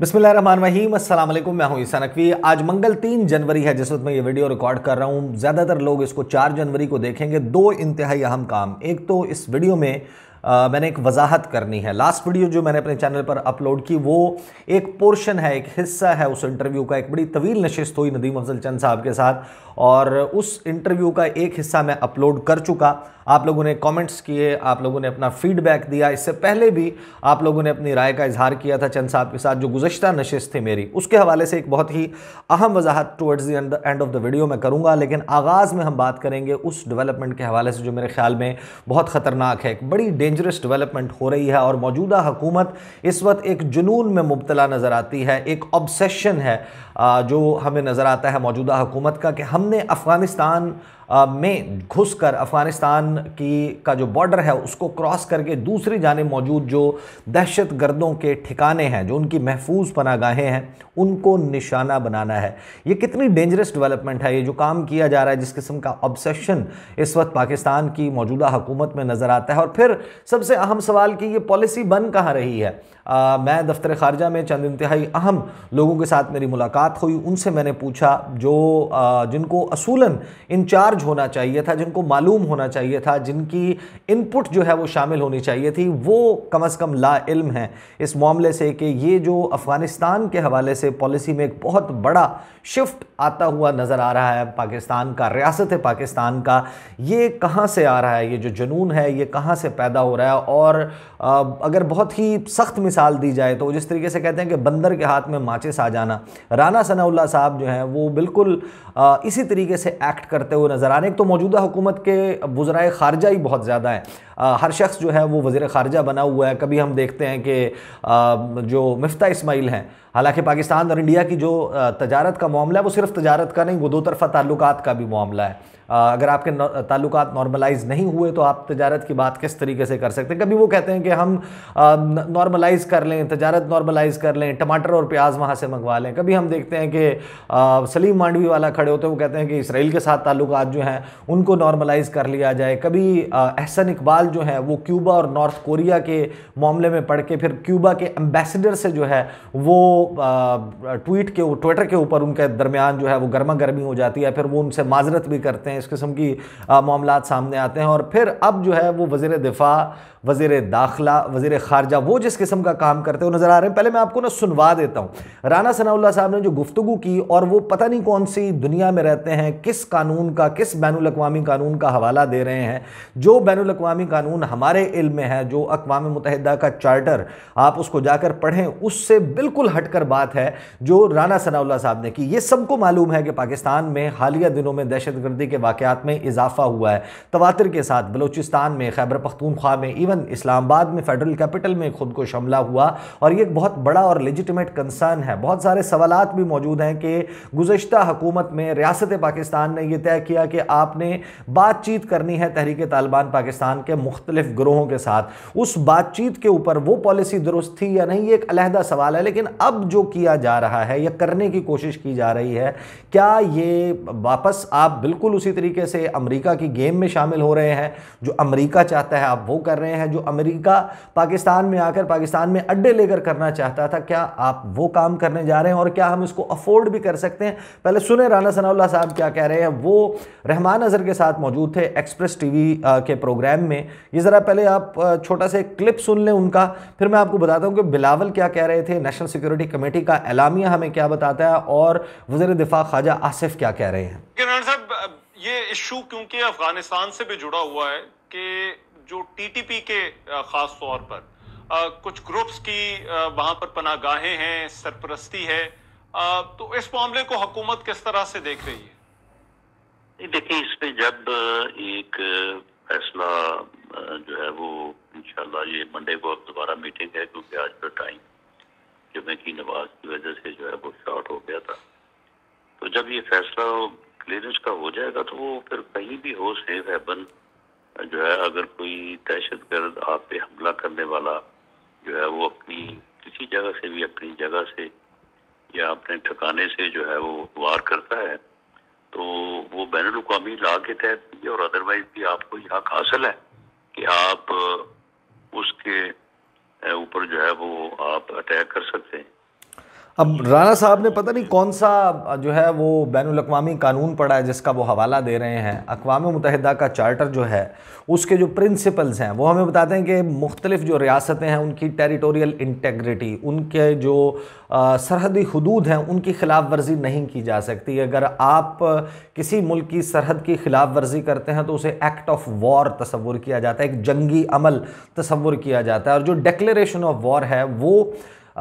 बिसमीम अल्लाम मैं हूं ईसा नकवी आज मंगल तीन जनवरी है जिस वक्त मैं ये वीडियो रिकॉर्ड कर रहा हूं ज़्यादातर लोग इसको चार जनवरी को देखेंगे दो इंतहाई अहम काम एक तो इस वीडियो में आ, मैंने एक वजाहत करनी है लास्ट वीडियो जो मैंने अपने चैनल पर अपलोड की वो एक पोर्शन है एक हिस्सा है उस इंटरव्यू का एक बड़ी तवील नशस्त हुई नदीम अफजल चंद साहब के साथ और उस इंटरव्यू का एक हिस्सा मैं अपलोड कर चुका आप लोगों ने कमेंट्स किए आप लोगों ने अपना फीडबैक दिया इससे पहले भी आप लोगों ने अपनी राय का इजहार किया था चंद साहब के साथ जो गुजशत नशस्त थी मेरी उसके हवाले से एक बहुत ही अहम वजाहत towards the end of the video मैं करूँगा लेकिन आगाज़ में हम बात करेंगे उस डेवलपमेंट के हवाले से जो मेरे ख्याल में बहुत ख़तरनाक है एक बड़ी डेंजरस डेवलपमेंट हो रही है और मौजूदा हुकूमत इस वक्त एक जुनून में मुबतला नज़र आती है एक ऑब्सेशन है जो हमें नज़र आता है मौजूदा हुकूमत का कि हमने अफ़गानिस्तान में घुसकर अफ़गानिस्तान की का जो बॉर्डर है उसको क्रॉस करके दूसरी जाने मौजूद जो दहशत गर्दों के ठिकाने हैं जो उनकी महफूज पनागाहें हैं उनको निशाना बनाना है ये कितनी डेंजरस डेवलपमेंट है ये जो काम किया जा रहा है जिस किस्म का ऑब्सेशन इस वक्त पाकिस्तान की मौजूदा हुकूमत में नज़र आता है और फिर सबसे अहम सवाल कि ये पॉलिसी बन कहाँ रही है मैं दफ्तर ख़ारजा में चंद इंतहाई अहम लोगों के साथ मेरी मुलाकात हुई उनसे मैंने पूछा जो जिनको असूलन इंचार्ज होना चाहिए था जिनको मालूम होना चाहिए था जिनकी इनपुट जो है वो शामिल होनी चाहिए थी वो कम अज़ कम ला इल्म है इस मामले से कि ये जो अफ़गानिस्तान के हवाले से पॉलिसी में एक बहुत बड़ा शिफ्ट आता हुआ नज़र आ रहा है पाकिस्तान का रियासत पाकिस्तान का ये कहाँ से आ रहा है ये जो जुनून है ये कहाँ से पैदा हो रहा है और अगर बहुत ही सख्त मिसाल दी जाए तो जिस तरीके से कहते हैं कि बंदर के हाथ में माचिस आ जाना राना सनाउल्ला साहब जो हैं वो बिल्कुल इसी तरीके से एक्ट करते हुए नज़र आने एक तो मौजूदा हुकूमत के वज्राय खारजा ही बहुत ज़्यादा हैं हर शख्स जो है वो वज़ी खारजा बना हुआ है कभी हम देखते हैं कि जो मफ्ता इसमाइल हैं हालांकि पाकिस्तान और इंडिया की जो तजारत का मामला है वो सिर्फ तजारत का नहीं वो दो तरफा ताल्लुकात का भी मामला है अगर आपके ताल्लुक नॉर्मलाइज नहीं हुए तो आप तजारत की बात किस तरीके से कर सकते हैं कभी वो कहते हैं कि हम नॉर्मलाइज कर लें तजारत नॉर्मलाइज कर लें टमाटर और प्याज वहाँ से मंगवा लें कभी हम देखते हैं कि सलीम मांडवी वाला खड़े होते हैं वो कहते हैं कि इसराइल के साथ ताल्लुक जो हैं उनको नॉर्मलाइज कर लिया जाए कभी अहसन इकबाल जो है वो क्यूबा और नॉर्थ कोरिया के मामले में पढ़ के फिर क्यूबा के एम्बेसडर से जो है वो ट्वीट के ट्विटर के ऊपर उनके दरमियान जो है वो गर्मा गर्मी हो जाती है फिर वो उनसे माजरत भी करते हैं हैं इस किस्म की मामला सामने आते हैं और फिर अब जो है वो वजीर दिफा वजीर दाखिला वजीर खारजा वो जिस किस्म का काम करते हैं नज़र आ रहे हैं पहले मैं आपको ना सुनवा देता हूँ राना सनाउल्ला साहब ने जो गुफ्तु की और वो पता नहीं कौन सी दुनिया में रहते हैं किस कानून का किस बैन अवी कानून का हवाला दे रहे हैं जो बैन अवी कानून हमारे इल्म में है जो अकवा मुतहद का चार्टर आप उसको जाकर पढ़ें उससे बिल्कुल हटकर बात है जो राना सनाउल्ला साहब ने की ये सबको मालूम है कि पाकिस्तान में हालिया दिनों में दहशत गर्दी के वाकत में इजाफा हुआ है तवातर के साथ बलोचिस्तान में खैबर पख्तूनख्वा में इवन इस्लामाबाद में फेडरल कैपिटल में खुद को शमला हुआ और ये एक बहुत बड़ा और लेजिटमेट कंसर्न है बहुत सारे सवाल भी मौजूद हैं कि गुजशत हुकूमत में रियासत पाकिस्तान ने यह तय किया कि आपने बातचीत करनी है तहरीक तालिबान पाकिस्तान के मुख्तलिफ ग्रोहों के साथ उस बातचीत के ऊपर वो पॉलिसी दुरुस्त थी या नहीं ये एक अलहदा सवाल है लेकिन अब जो किया जा रहा है या करने की कोशिश की जा रही है क्या ये वापस आप बिल्कुल उसी तरीके से अमेरिका की गेम में शामिल हो रहे हैं जो अमेरिका चाहता है आप वो कर रहे हैं जो अमेरिका पाकिस्तान में आकर पाकिस्तान में अड्डे लेकर करना चाहता था क्या आप वो काम करने जा रहे हैं और क्या हम इसको अफोर्ड भी कर सकते हैं पहले सुने राना सनाउल्ला साहब क्या कह रहे हैं वो रहमान अजहर के साथ मौजूद थे एक्सप्रेस टी के प्रोग्राम में ये ज़रा पहले आप छोटा सा क्लिप सुन लें उनका फिर मैं आपको बताता हूँ कि बिलावल क्या कह रहे थे नेशनल सिक्योरिटी कमेटी का एलामिया हमें क्या बताता है और वजीर दिफा ख्वाजा आसिफ क्या कह रहे हैं ये इशू क्योंकि अफगानिस्तान से भी जुड़ा हुआ है कि जो टीटीपी के खास तौर पर आ, कुछ ग्रुप्स की वहां पर पनागाहें हैं सरपरस्ती है आ, तो इस मामले को हुकूमत किस तरह से देख रही है देखिए इसमें जब एक फैसला जो है वो इंशाल्लाह ये मंडे को अब दोबारा मीटिंग है क्योंकि आज का टाइम जुमे की नमाज की वजह से जो है वो शॉर्ट हो गया था तो जब ये फैसला क्लियरेंस का हो जाएगा तो वो फिर कहीं भी हो सेफ बन जो है अगर कोई दहशत गर्द आप पे हमला करने वाला जो है वो अपनी किसी जगह से भी अपनी जगह से या अपने ठिकाने से जो है वो वार करता है तो वो बैन अवी ला के तहत भी और अदरवाइज भी आपको ये हक हासिल है कि आप उसके ऊपर जो है वो आप अटैक कर सकते हैं अब राणा साहब ने पता नहीं कौन सा जो है वो बैन अवी कानून पढ़ा है जिसका वो हवाला दे रहे हैं अकवा मुतहदा का चार्टर जो है उसके जो प्रिंसिपल्स हैं वो हमें बताते हैं कि मुख्तलिफ जो रियासतें हैं उनकी टेरिटोरियल इंटेग्रिटी उनके जो सरहदी हदूद हैं उनकी ख़िलाफ़ वर्जी नहीं की जा सकती अगर आप किसी मुल्क की सरहद की ख़िलाफ़ वर्जी करते हैं तो उसे एक्ट ऑफ वॉर तस्वुर किया जाता है एक जंगी अमल तस्वुर किया जाता है और जो डेक्लेशन ऑफ वॉर है वो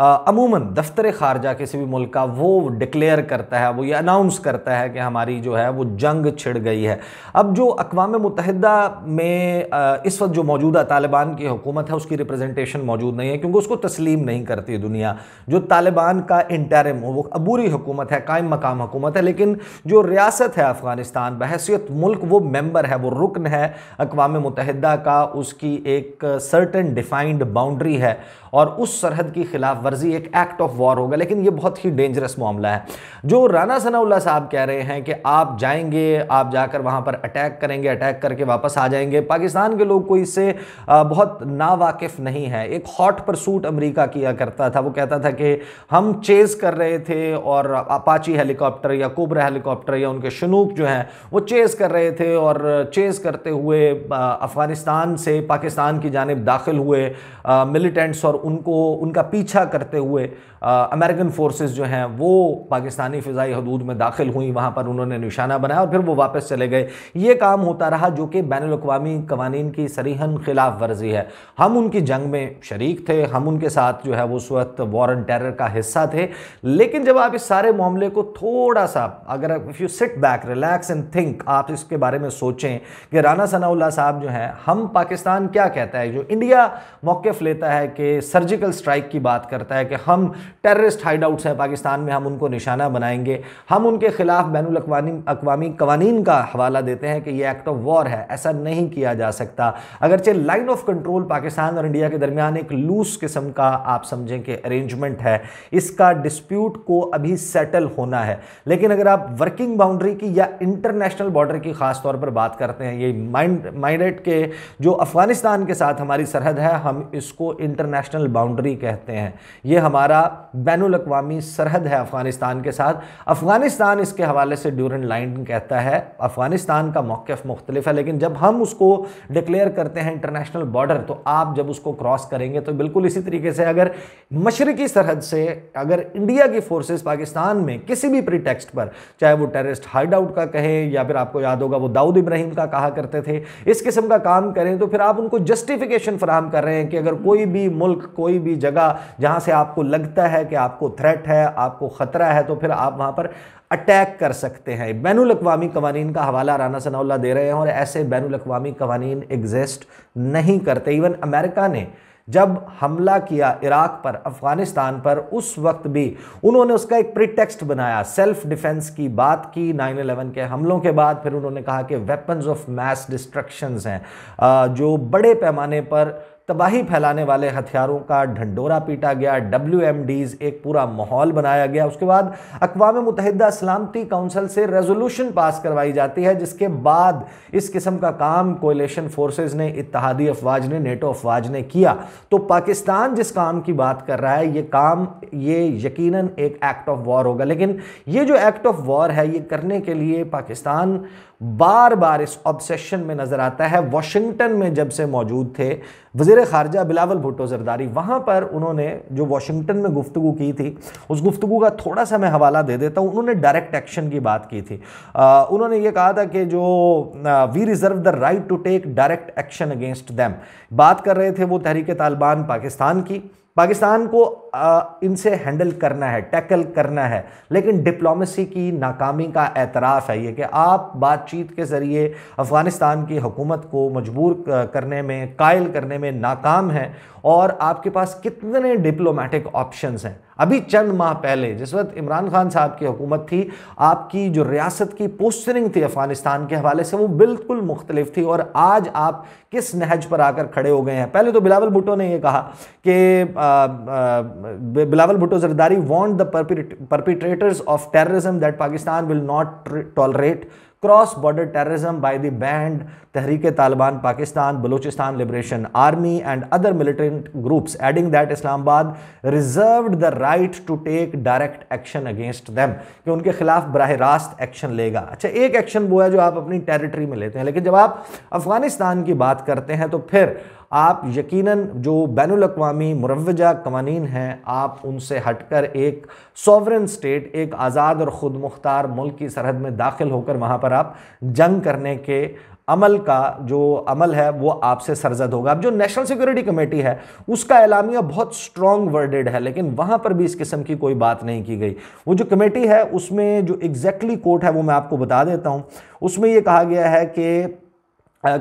अमूमन दफ्तर खारजा किसी भी मुल्क का वो डिक्लेयर करता है वो ये अनाउंस करता है कि हमारी जो है वो जंग छिड़ गई है अब जो अकवा मुतहदा में आ, इस वक्त जो मौजूदा तालिबान की हुकूमत है उसकी रिप्रेजेंटेशन मौजूद नहीं है क्योंकि उसको तस्लीम नहीं करती दुनिया जो तालिबान का इंटरम वो अबूरी हुकूमत है कायम मकाम हुकूमत है लेकिन जो रियासत है अफ़गानिस्तान बहसीत मुल्क वो मेम्बर है वो रुकन है अकवा मुतहदा का उसकी एक सर्टन डिफाइंड बाउंड्री है और उस सरहद की खिलाफ वर्जी एक एक्ट ऑफ वॉर होगा लेकिन ये बहुत ही डेंजरस मामला है जो राना सनाउल्ला साहब कह रहे हैं कि आप जाएंगे आप जाकर वहाँ पर अटैक करेंगे अटैक करके वापस आ जाएंगे पाकिस्तान के लोग को इससे बहुत नावाकिफ़ नहीं है एक हॉट परसूट अमरीका किया करता था वो कहता था कि हम चेज कर रहे थे और अपाची हेलीकॉप्टर या कोबरा हेलीकॉप्टर या उनके शनूक जो हैं वो चेज कर रहे थे और चेज करते हुए अफ़गानिस्तान से पाकिस्तान की जानब दाखिल हुए मिलिटेंट्स और उनको उनका पीछा करते हुए अमेरिकन फोर्सेस जो हैं वो पाकिस्तानी फ़िज़ाई हदूद में दाखिल हुई वहाँ पर उन्होंने निशाना बनाया और फिर वो वापस चले गए ये काम होता रहा जो कि बैन अवी कवानीन की सरीहन खिलाफ वर्जी है हम उनकी जंग में शरीक थे हम उनके साथ जो है वो उस वक्त वॉर एंड टेरर का हिस्सा थे लेकिन जब आप इस सारे मामले को थोड़ा सा अगर if you sit back relax and think आप इसके बारे में सोचें कि राना सनाउल्ला साहब जो हैं हम पाकिस्तान क्या कहता है जो इंडिया मौक़ लेता है कि सर्जिकल स्ट्राइक की बात कर करता है कि हम टेररिस्ट हाइड आउट्स हैं पाकिस्तान में हम उनको निशाना बनाएंगे हम उनके ख़िलाफ़ बैन अवी कवानीन का हवाला देते हैं कि ये एक्ट ऑफ वॉर है ऐसा नहीं किया जा सकता अगरचे लाइन ऑफ कंट्रोल पाकिस्तान और इंडिया के दरमियान एक लूज किस्म का आप समझें कि अरेंजमेंट है इसका डिस्प्यूट को अभी सेटल होना है लेकिन अगर आप वर्किंग बाउंड्री की या इंटरनेशनल बॉर्डर की खास तौर पर बात करते हैं ये माइंड माइनेट के जो अफ़गानिस्तान के साथ हमारी सरहद है हम इसको इंटरनेशनल बाउंड्री कहते हैं ये हमारा बैन अवी सरहद है अफ़गानिस्तान के साथ अफ़गानिस्तान इसके हवाले से ड्यूर लाइन कहता है अफ़गानिस्तान का मौक़ मुख्तलिफ है लेकिन जब हम उसको डिक्लेयर करते हैं इंटरनेशनल बॉर्डर तो आप जब उसको क्रॉस करेंगे तो बिल्कुल इसी तरीके से अगर मशरकी सरहद से अगर इंडिया की फोर्सेज पाकिस्तान में किसी भी प्रीटेक्सट पर चाहे वो टेररिस्ट हाइड आउट का कहें या फिर आपको याद होगा वो दाऊद इब्राहिम का कहा करते थे इस किस्म का काम करें तो फिर आप उनको जस्टिफिकेशन फ्राहम कर रहे हैं कि अगर कोई भी मुल्क कोई भी जगह जहां जहां से आपको लगता है कि आपको थ्रेट है आपको ख़तरा है तो फिर आप वहां पर अटैक कर सकते हैं बैन अवी कवानीन का हवाला राना सनाउल्ला दे रहे हैं और ऐसे बैन अवी कवानीन एग्जिस्ट नहीं करते इवन अमेरिका ने जब हमला किया इराक पर अफ़गानिस्तान पर उस वक्त भी उन्होंने उसका एक प्रिटेक्स्ट बनाया सेल्फ डिफेंस की बात की 9/11 के हमलों के बाद फिर उन्होंने कहा कि वेपन्स ऑफ मैस डिस्ट्रक्शंस हैं जो बड़े पैमाने पर तबाही फैलाने वाले हथियारों का ढंडोरा पीटा गया डब्ल्यू एक पूरा माहौल बनाया गया उसके बाद अकवा मुतहदा सलामती काउंसिल से रेजोल्यूशन पास करवाई जाती है जिसके बाद इस किस्म का काम कोलेशन फोर्सेज ने इतिहादी अफवाज ने नेटो अफवाज ने किया तो पाकिस्तान जिस काम की बात कर रहा है ये काम ये यकीन एक एक्ट ऑफ वॉर होगा लेकिन ये जो एक्ट ऑफ वॉर है ये करने के लिए पाकिस्तान बार बार इस ऑब्सेशन में नज़र आता है वाशिंगटन में जब से मौजूद थे वजी वजीर खारजा बिलावल भुट्टो जरदारी वहाँ पर उन्होंने जो वाशिंगटन में गुफ्तु की थी उस गुफ्तु का थोड़ा सा मैं हवाला दे देता हूँ उन्होंने डायरेक्ट एक्शन की बात की थी आ, उन्होंने ये कहा था कि जो we reserve the right to take direct action against them बात कर रहे थे वो तहरीक तालिबान पाकिस्तान की पाकिस्तान को इनसे हैंडल करना है टैकल करना है लेकिन डिप्लोमेसी की नाकामी का एतराफ़ है ये कि आप बातचीत के ज़रिए अफ़गानिस्तान की हुकूमत को मजबूर करने में कायल करने में नाकाम है और आपके पास कितने डिप्लोमेटिक ऑप्शंस हैं अभी चंद माह पहले जिस वक्त इमरान खान साहब की हुकूमत थी आपकी जो रियासत की पोस्टरिंग थी अफ़गानिस्तान के हवाले से वो बिल्कुल मुख्तलिफ थी और आज आप किस नहज पर आकर खड़े हो गए हैं पहले तो बिलावल भुट्टो ने यह कहा कि Bilawal Bhutto Zardari want the perpetrators of terrorism that Pakistan will not tolerate cross border terrorism by the banned Tehreek Taliban Pakistan Balochistan liberation army and other militant groups adding that Islamabad reserve the right to take direct action against them कि उनके खिलाफ बरह रास्त action लेगा अच्छा एक action वो है जो आप अपनी टेरिटरी में लेते हैं लेकिन जब आप अफगानिस्तान की बात करते हैं तो फिर आप यकीनन जो बैन अवी मुरवजा कवानीन हैं आप उनसे हटकर एक सॉवरन स्टेट एक आज़ाद और ख़ुद मुख्तार मुल्क की सरहद में दाखिल होकर वहाँ पर आप जंग करने के अमल का जो अमल है वो आपसे सरजद होगा अब जो नेशनल सिक्योरिटी कमेटी है उसका एलामिया बहुत स्ट्रॉन्ग वर्डेड है लेकिन वहाँ पर भी इस किस्म की कोई बात नहीं की गई वो जो कमेटी है उसमें जो एग्जैक्टली exactly कोर्ट है वो मैं आपको बता देता हूँ उसमें ये कहा गया है कि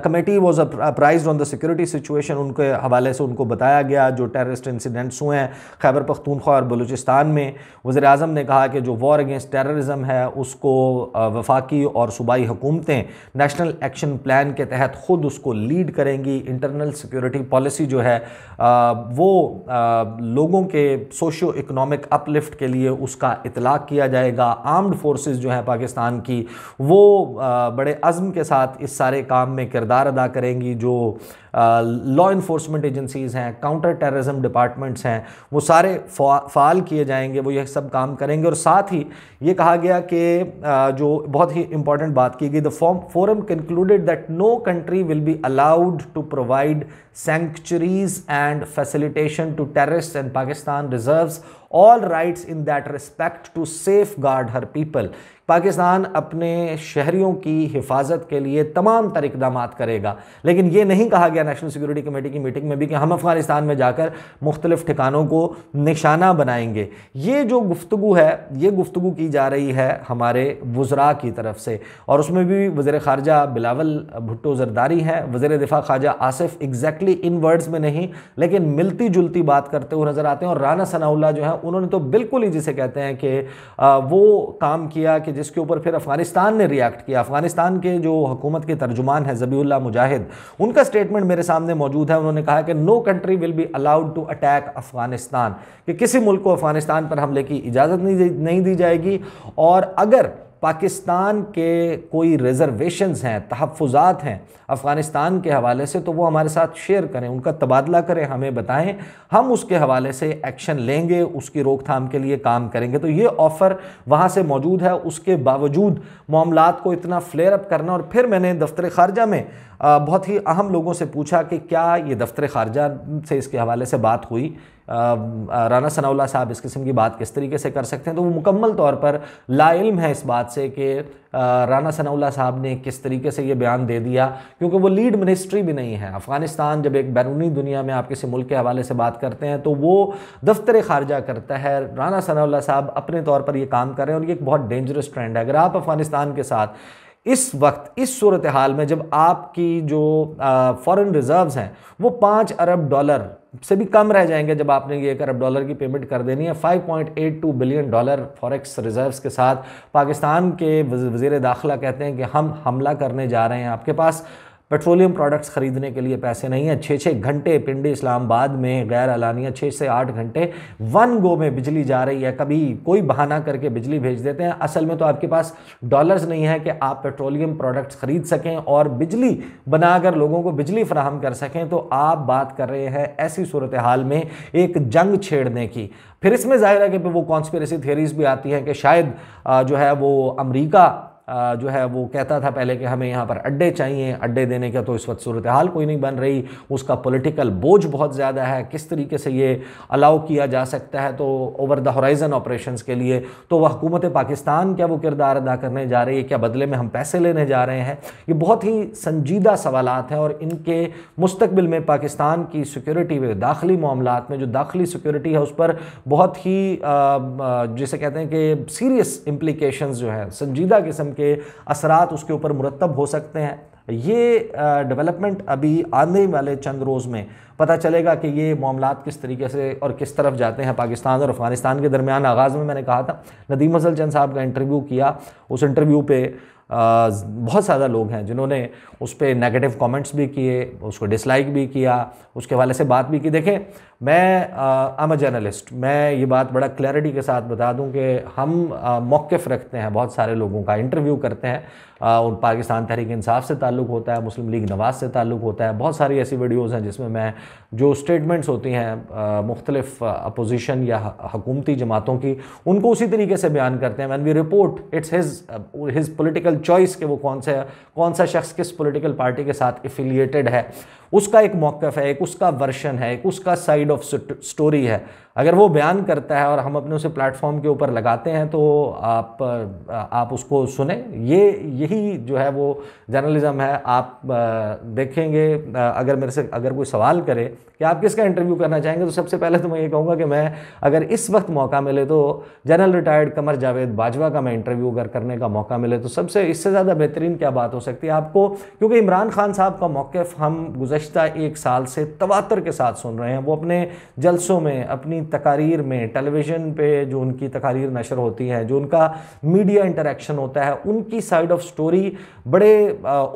committee was apprised on the security situation उनके हवाले से उनको बताया गया जो टेररिस्ट इंसिडेंट्स हुए हैं खैबर पख्तूनख्वा और बलूचिस्तान में वजे अजम ने कहा कि जो वॉर अगेंस्ट टेररिज्म है उसको वफाकी और सूबाई हुकूमतें नेशनल एक्शन प्लान के तहत ख़ुद उसको लीड करेंगी इंटरनल सिक्योरिटी पॉलिसी जो है आ, वो आ, लोगों के सोशो इकनॉमिक अपलिफ्ट के लिए उसका इतलाक़ किया जाएगा आर्म्ड फोर्स जो हैं पाकिस्तान की वो आ, बड़े अज़म के साथ इस सारे काम में किरदार अदा करेंगी जो लॉ इन्फोर्समेंट एजेंसीज़ हैं काउंटर टेररिज्म डिपार्टमेंट्स हैं वो सारे फाल किए जाएंगे वो ये सब काम करेंगे और साथ ही ये कहा गया कि जो बहुत ही इंपॉर्टेंट बात की गई the form forum concluded that no country will be allowed to provide sanctuaries and facilitation to terrorist and Pakistan reserve all rights in that respect to safeguard her people Pakistan अपने शहरीों की हिफाजत के लिए तमाम तर इकदाम करेगा लेकिन ये नहीं कहा गया नेशनल सिक्योरिटी कमेटी की मीटिंग में भी कि हम अफ़गानिस्तान में जाकर मुख्तलिफ ठिकानों को निशाना बनाएंगे ये जो गुफ्तु है ये गुफ्तु की जा रही है हमारे वज्रा की तरफ से और उसमें भी वजे ख़ारजा बिलावल भुट्टो जरदारी हैं वज़र दिफा Khawaja Asif exactly in words में नहीं लेकिन मिलती जुलती बात करते हुए नज़र आते हैं और राना सनाउल्ला जो है उन्होंने तो बिल्कुल ही जिसे कहते हैं कि वो काम किया कि हैं जिसके ऊपर फिर अफ़गानिस्तान ने रिएक्ट किया अफ़गानिस्तान के जो हुकूमत के तर्जुमान हैं जबीउल्ला मुजाहिद उनका स्टेटमेंट मेरे सामने मौजूद है उन्होंने कहा कि no country will be allowed to attack Afghanistan कि किसी मुल्क को अफ़गानिस्तान पर हमले की इजाज़त नहीं दी जाएगी और अगर पाकिस्तान के कोई रिजर्वेशंस हैं तहफ़ात हैं अफ़गानिस्तान के हवाले से तो वो हमारे साथ शेयर करें उनका तबादला करें हमें बताएं हम उसके हवाले से एक्शन लेंगे उसकी रोकथाम के लिए काम करेंगे तो ये ऑफ़र वहाँ से मौजूद है उसके बावजूद मामला को इतना फ्लेयर अप करना और फिर मैंने दफ्तर खारजा में बहुत ही अहम लोगों से पूछा कि क्या ये दफ्तर खारजा से इसके हवाले से बात हुई राना सनाउल्ला साहब इस किस्म की बात किस तरीके से कर सकते हैं तो वो मुकम्मल तौर पर लाइल्म है इस बात से कि राना सनाउल्ला साहब ने किस तरीके से ये बयान दे दिया क्योंकि वो लीड मिनिस्ट्री भी नहीं है अफ़गानिस्तान जब एक बैरूनी दुनिया में आप किसी मुल्क के हवाले से बात करते हैं तो वो दफ्तर खारजा करता है राना सनाउल्ला साहब अपने तौर पर ये काम कर रहे हैं और ये एक बहुत डेंजरस ट्रेंड है अगर आप अफ़गानिस्तान के साथ इस वक्त इस सूरत हाल में जब आपकी जो फ़ॉरेन रिज़र्व्स हैं वो पाँच अरब डॉलर से भी कम रह जाएंगे जब आपने ये एक अरब डॉलर की पेमेंट कर देनी है 5.82 बिलियन डॉलर फॉरेक्स रिजर्व्स के साथ पाकिस्तान के वजीर दाखिला कहते हैं कि हम हमला करने जा रहे हैं आपके पास पेट्रोलियम प्रोडक्ट्स खरीदने के लिए पैसे नहीं है छः छः घंटे पिंडी इस्लामाबाद में गैर अलानिया छः से आठ घंटे वन गो में बिजली जा रही है कभी कोई बहाना करके बिजली भेज देते हैं असल में तो आपके पास डॉलर्स नहीं है कि आप पेट्रोलियम प्रोडक्ट्स खरीद सकें और बिजली बनाकर लोगों को बिजली फ्राहम कर सकें तो आप बात कर रहे हैं ऐसी सूरत हाल में एक जंग छेड़ने की फिर इसमें जाहिर है कि वो कॉन्स्पेरेसी थियरीज भी आती हैं कि शायद जो है वो अमरीका जो है वो कहता था पहले कि हमें यहाँ पर अड्डे चाहिए अड्डे देने का तो इस वक्त सूरत हाल कोई नहीं बन रही उसका पॉलिटिकल बोझ बहुत ज़्यादा है किस तरीके से ये अलाउ किया जा सकता है तो ओवर द हॉराइज़न ऑपरेशन के लिए तो वह हुकूमत पाकिस्तान क्या वो किरदार अदा करने जा रही है क्या बदले में हम पैसे लेने जा रहे हैं ये बहुत ही संजीदा सवाल हैं और इनके मुस्तबिल में पाकिस्तान की सिक्योरिटी में दाखिली मामला में जो दाखिली सिक्योरिटी है उस पर बहुत ही जिसे कहते हैं कि सीरियस इम्प्लीकेशन जो है संजीदा किस्म के असरात उसके ऊपर मुरतब हो सकते हैं ये डेवलपमेंट अभी आने वाले चंद रोज़ में पता चलेगा कि ये मामला किस तरीके से और किस तरफ जाते हैं पाकिस्तान और अफगानिस्तान के दरमियान आगाज़ में मैंने कहा था नदीम असल चंद साहब का इंटरव्यू किया उस इंटरव्यू पे बहुत ज़्यादा लोग हैं जिन्होंने उस पर नेगेटिव कमेंट्स भी किए उसको डिसलाइक भी किया उसके हवाले से बात भी की देखें मैं आम एम अ जर्नलिस्ट मैं ये बात बड़ा क्लैरिटी के साथ बता दूं कि हम मौक़ रखते हैं बहुत सारे लोगों का इंटरव्यू करते हैं आ, उन पाकिस्तान तहरीक इंसाफ से ताल्लुक़ होता है मुस्लिम लीग नवाज़ से ताल्लुक़ होता है बहुत सारी ऐसी वीडियोज़ हैं जिसमें मैं जो स्टेटमेंट्स होती हैं मुख्तलिफ अपोजिशन या हकूमती जमातों की उनको उसी तरीके से बयान करते हैं when we report it's his his political choice कि वो कौन सा कौन सा शख्स किस पोलिटिकल पार्टी के साथ एफिलिएटेड है उसका एक मौक़ है एक उसका वर्शन है एक उसका साइड ऑफ स्टोरी है अगर वो बयान करता है और हम अपने उसे प्लेटफॉर्म के ऊपर लगाते हैं तो आप आप उसको सुने ये यही जो है वो जर्नलिज़म है आप देखेंगे अगर मेरे से अगर कोई सवाल करे कि आप किसका इंटरव्यू करना चाहेंगे तो सबसे पहले तो मैं ये कहूँगा कि मैं अगर इस वक्त मौका मिले तो जनरल रिटायर्ड कमर जावेद बाजवा का मैं इंटरव्यू अगर करने का मौका मिले तो सबसे इससे ज़्यादा बेहतरीन क्या बात हो सकती है आपको क्योंकि इमरान खान साहब का मौक़ हम गुज्त एक साल से तवातर के साथ सुन रहे हैं वो अपने जलसों में अपनी तकारीर में टेलीविज़न पे जो उनकी तकारीर नशर होती हैं जो उनका मीडिया इंटरेक्शन होता है उनकी साइड ऑफ स्टोरी बड़े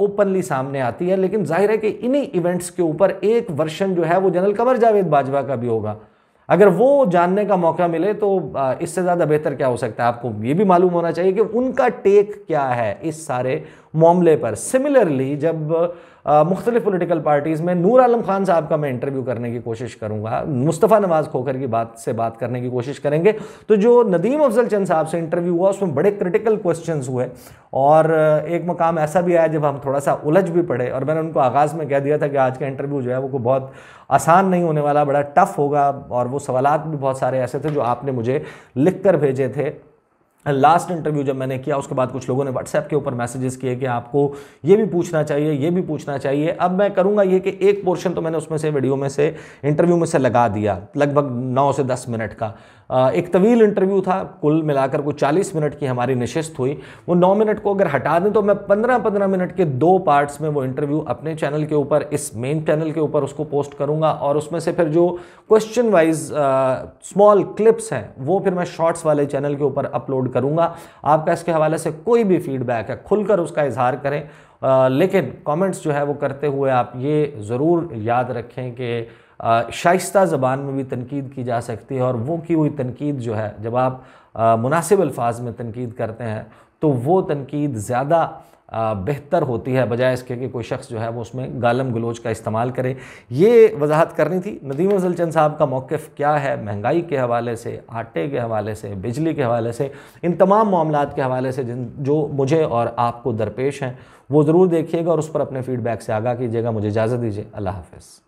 ओपनली सामने आती है लेकिन जाहिर है कि इन्हीं इवेंट्स के ऊपर एक वर्षन जो है वो जनरल कमर जावेद बाजवा का भी होगा अगर वो जानने का मौका मिले तो इससे ज़्यादा बेहतर क्या हो सकता है आपको ये भी मालूम होना चाहिए कि उनका टेक क्या है इस सारे मामले पर सिमिलरली जब मुख्तलिफ पोलिटिकल पार्टीज़ में नूर आलम खान साहब का मैं इंटरव्यू करने की कोशिश करूँगा मुस्तफ़ा नवाज़ खोखर की बात से बात करने की कोशिश करेंगे तो जो नदीम अफजल चंद साहब से इंटरव्यू हुआ उसमें बड़े क्रिटिकल क्वेश्चन हुए और एक मकाम ऐसा भी आया जब हम थोड़ा सा उलझ भी पड़े और मैंने उनको आगाज़ में कह दिया था कि आज का इंटरव्यू जो है वो बहुत आसान नहीं होने वाला बड़ा टफ होगा और वो सवाल भी बहुत सारे ऐसे थे जो आपने मुझे लिख कर भेजे थे लास्ट इंटरव्यू जब मैंने किया उसके बाद कुछ लोगों ने व्हाट्सएप के ऊपर मैसेजेस किए कि आपको ये भी पूछना चाहिए ये भी पूछना चाहिए अब मैं करूंगा ये कि एक पोर्शन तो मैंने उसमें से वीडियो में से इंटरव्यू में से लगा दिया लगभग नौ से दस मिनट का एक तवील इंटरव्यू था कुल मिलाकर को 40 मिनट की हमारी नशस्त हुई वो 9 मिनट को अगर हटा दें तो मैं 15-15 मिनट के दो पार्ट्स में वो इंटरव्यू अपने चैनल के ऊपर इस मेन चैनल के ऊपर उसको पोस्ट करूँगा और उसमें से फिर जो क्वेश्चन वाइज स्मॉल क्लिप्स हैं वो फिर मैं शॉर्ट्स वाले चैनल के ऊपर अपलोड करूँगा आपका इसके हवाले से कोई भी फीडबैक है खुलकर उसका इजहार करें लेकिन कमेंट्स जो है वो करते हुए आप ये ज़रूर याद रखें कि शाइस्ता ज़बान में भी तनकीद की जा सकती है और वो की हुई तनकीद जो है जब आप मुनासिब अल्फाज में तनकीद करते हैं तो वो तनकीद ज़्यादा बेहतर होती है बजाय इसके कि कोई शख्स जो है वो उसमें गालम गलोच का इस्तेमाल करे ये वजाहत करनी थी नदीम चंद साहब का मौक़ क्या है महंगाई के हवाले से आटे के हवाले से बिजली के हवाले से इन तमाम मामला के हवाले से जिन जो मुझे और आपको दरपेश हैं वो ज़रूर देखिएगा और उस पर अपने फीडबैक से आगाह कीजिएगा मुझे इजाज़त दीजिए अल्लाह हाफिज़